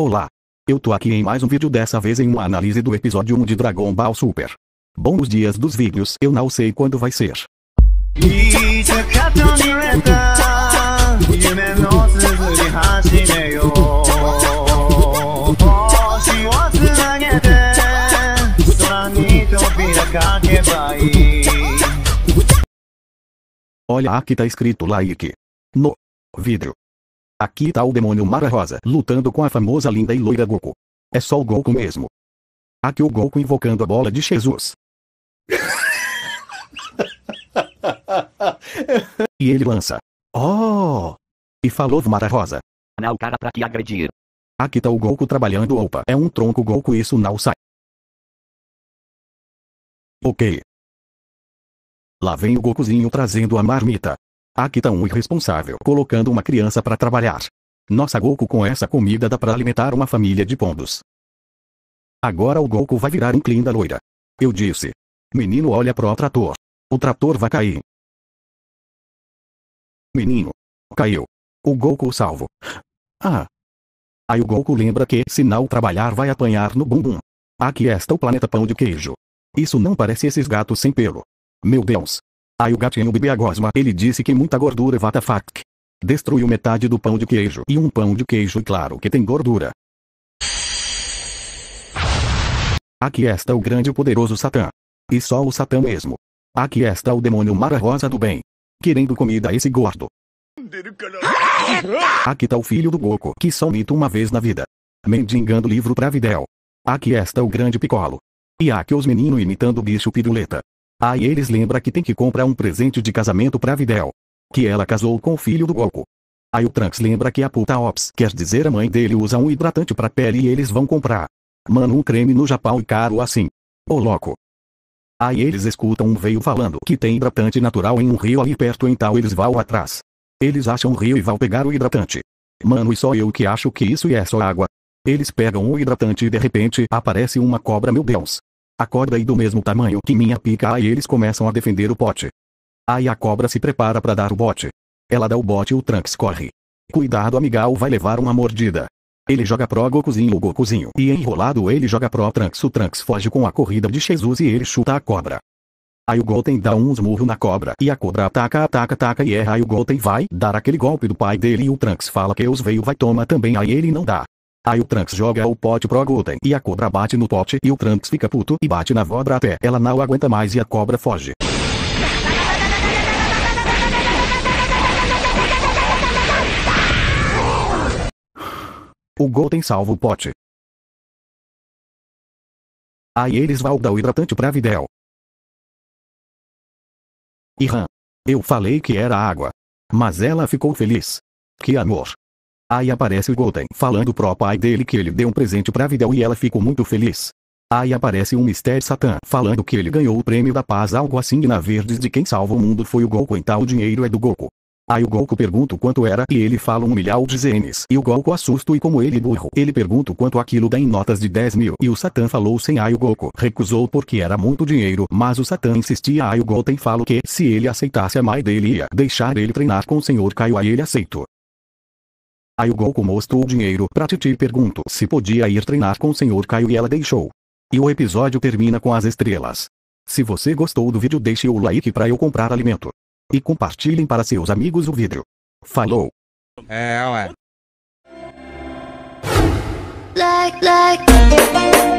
Olá! Eu tô aqui em mais um vídeo dessa vez em uma análise do episódio 1 de Dragon Ball Super. Bom os dias dos vídeos, eu não sei quando vai ser. Olha aqui tá escrito like. No. Vidro. Aqui tá o demônio Mara Rosa, lutando com a famosa linda e loira Goku. É só o Goku mesmo. Aqui o Goku invocando a bola de Jesus. e ele lança. Oh! E falou Mara Rosa. Não, cara, pra te agredir. Aqui tá o Goku trabalhando. Opa, é um tronco Goku, isso não sai. Ok. Lá vem o Gokuzinho trazendo a marmita. Aqui tá um irresponsável colocando uma criança para trabalhar. Nossa Goku com essa comida dá para alimentar uma família de pombos. Agora o Goku vai virar um clean da loira. Eu disse. Menino olha pro trator. O trator vai cair. Menino. Caiu. O Goku salvo. Ah. Aí o Goku lembra que se não trabalhar vai apanhar no bumbum. Aqui está o planeta pão de queijo. Isso não parece esses gatos sem pelo. Meu Deus. Aí o gatinho a gosma. Ele disse que muita gordura vata Destruiu metade do pão de queijo. E um pão de queijo claro que tem gordura. Aqui está o grande e poderoso Satã. E só o Satã mesmo. Aqui está o demônio Mara Rosa do Bem. Querendo comida a esse gordo. Aqui está o filho do Goku, que só mito uma vez na vida. Mendigando livro pra Videl. Aqui está o grande picolo. E aqui os meninos imitando o bicho piruleta. Aí ah, eles lembra que tem que comprar um presente de casamento pra Videl. Que ela casou com o filho do Goku. Aí o Trunks lembra que a puta Ops quer dizer a mãe dele usa um hidratante pra pele e eles vão comprar. Mano um creme no Japão e caro assim. Ô louco. Aí eles escutam um veio falando que tem hidratante natural em um rio ali perto então eles vão atrás. Eles acham o rio e vão pegar o hidratante. Mano e só eu que acho que isso é só água. Eles pegam o hidratante e de repente aparece uma cobra meu deus. A corda é do mesmo tamanho que minha pica aí eles começam a defender o pote. Aí a cobra se prepara para dar o bote. Ela dá o bote e o Trunks corre. Cuidado amigal vai levar uma mordida. Ele joga pro Gokuzinho o Gokuzinho e enrolado ele joga pro Trunks o Trunks foge com a corrida de Jesus e ele chuta a cobra. Aí o Goten dá uns murros na cobra e a cobra ataca, ataca, ataca e erra. Aí o Goten vai dar aquele golpe do pai dele e o Trunks fala que os veio vai tomar também. Aí ele não dá. Aí o Trunks joga o pote pro Goten e a cobra bate no pote e o Trunks fica puto e bate na cobra até ela não aguenta mais e a cobra foge. O Goten salva o pote. Aí eles vão dar o hidratante pra Videl. Irã. Eu falei que era água. Mas ela ficou feliz. Que amor. Aí aparece o Golden falando pro pai dele que ele deu um presente pra Videl e ela ficou muito feliz. Aí aparece um Mister Satan falando que ele ganhou o prêmio da paz algo assim e na Verdes de quem salva o mundo foi o Goku então o dinheiro é do Goku. Aí o Goku pergunta quanto era e ele fala um milhão de zenes. E o Goku assusta e como ele burro, ele pergunta quanto aquilo dá em notas de 10 mil. E o Satan falou sem aí o Goku recusou porque era muito dinheiro, mas o Satan insistia aí o Goten fala que se ele aceitasse a mãe dele ia deixar ele treinar com o Senhor Caio aí ele aceitou. Aí o Goku mostrou o dinheiro pra Titi e perguntou se podia ir treinar com o Sr. Caio e ela deixou. E o episódio termina com as estrelas. Se você gostou do vídeo deixe o like pra eu comprar alimento. E compartilhem para seus amigos o vídeo. Falou! É, ué. Like, like.